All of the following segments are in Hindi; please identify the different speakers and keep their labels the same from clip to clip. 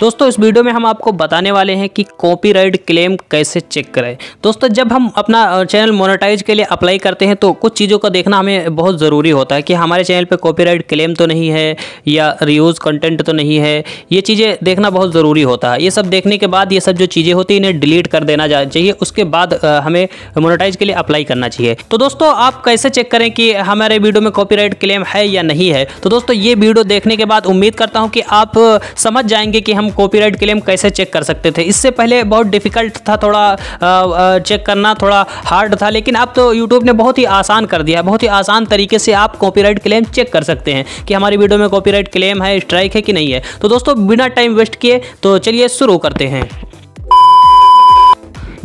Speaker 1: दोस्तों इस वीडियो में हम आपको बताने वाले हैं कि कॉपीराइट क्लेम कैसे चेक करें दोस्तों जब हम अपना चैनल मोनेटाइज के लिए अप्लाई करते हैं तो कुछ चीज़ों का देखना हमें बहुत ज़रूरी होता है कि हमारे चैनल पर कॉपीराइट क्लेम तो नहीं है या रियूज़ कंटेंट तो नहीं है ये चीज़ें देखना बहुत ज़रूरी होता है ये सब देखने के बाद ये सब जो चीज़ें होती हैं इन्हें डिलीट कर देना चाहिए उसके बाद हमें मोनोटाइज के लिए अप्लाई करना चाहिए तो दोस्तों आप कैसे चेक करें कि हमारे वीडियो में कॉपीराइट क्लेम है या नहीं है तो दोस्तों ये वीडियो देखने के बाद उम्मीद करता हूँ कि आप समझ जाएंगे कि हम हम कॉपीराइट क्लेम कैसे चेक कर सकते थे इससे पहले बहुत डिफ़िकल्ट था थोड़ा चेक करना थोड़ा हार्ड था लेकिन अब तो यूट्यूब ने बहुत ही आसान कर दिया है बहुत ही आसान तरीके से आप कॉपीराइट क्लेम चेक कर सकते हैं कि हमारी वीडियो में कॉपीराइट क्लेम है स्ट्राइक है कि नहीं है तो दोस्तों बिना टाइम वेस्ट किए तो चलिए शुरू करते हैं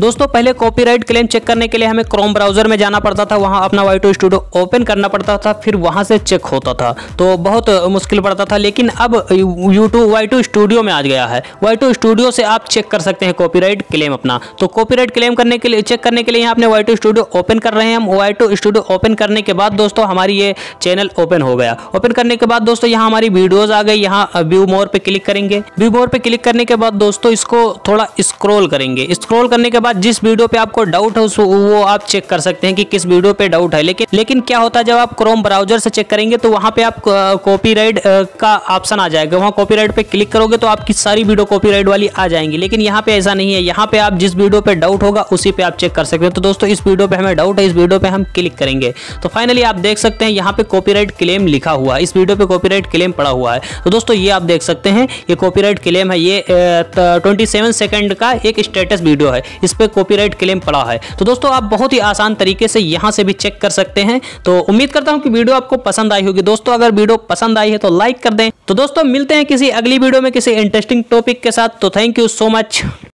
Speaker 1: दोस्तों पहले कॉपीराइट क्लेम चेक करने के लिए हमें क्रोम ब्राउजर में जाना पड़ता था वहाँ अपना वाई टू स्टूडियो ओपन करना पड़ता था फिर वहाँ से चेक होता था तो बहुत मुश्किल पड़ता था लेकिन अब यूट्यूब वाई टू स्टूडियो में आ गया है वाई टू स्टूडियो से आप चेक कर सकते हैं कॉपी क्लेम अपना तो कॉपी क्लेम करने के लिए चेक करने के लिए यहाँ अपने वाई टू स्टूडियो ओपन कर रहे हैं हम वाई टू स्टूडियो ओपन करने के बाद दोस्तों हमारी ये चैनल ओपन हो गया ओपन करने के बाद दोस्तों यहाँ हमारी वीडियोज आ गई यहाँ व्यू मोर पे क्लिक करेंगे व्यू मोर पे क्लिक करने के बाद दोस्तों इसको थोड़ा स्क्रोल करेंगे स्क्रोल करने के बाद बाद जिस वीडियो पे आपको डाउट हो वो आप चेक कर सकते हैं कि किस वीडियो पे डाउट है लेकिन लेकिन क्या होता है जब आप क्रोम ब्राउजर से चेक करेंगे तो वहाँ पे आप कॉपीराइट का ऑप्शन आ जाएगा वहाँ कॉपीराइट पे क्लिक करोगे तो आपकी सारी वीडियो कॉपीराइट वाली आ जाएंगी लेकिन यहाँ पे ऐसा नहीं है यहाँ पे आप जिस वीडियो पे डाउट होगा उसी पे आप चेक कर सकते हैं तो दोस्तों इस वीडियो पे हमें डाउट है इस वीडियो पे हम क्लिक करेंगे तो फाइनली आप देख सकते हैं यहाँ पे कॉपीराइट क्लेम लिखा हुआ है इस वीडियो पे कॉपीराइट क्लेम पड़ा हुआ है तो दोस्तों ये आप देख सकते हैं ये कॉपीराइट क्लेम है ये ट्वेंटी सेवन सेकेंड का एक स्टेटस वीडियो है इस पर कॉपीराइट क्लेम पड़ा है तो दोस्तों आप बहुत ही आसान तरीके से यहाँ से भी चेक कर सकते हैं तो उम्मीद करता हूँ कि वीडियो आपको पसंद आई होगी दोस्तों अगर वीडियो पसंद आई है तो लाइक कर दें तो दोस्तों मिलते हैं किसी अगली वीडियो में किसी इंटरेस्टिंग टॉपिक के साथ तो थैंक यू सो मच